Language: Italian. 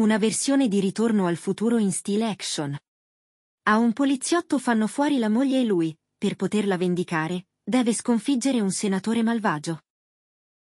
Una versione di ritorno al futuro in stile action. A un poliziotto fanno fuori la moglie e lui, per poterla vendicare, deve sconfiggere un senatore malvagio.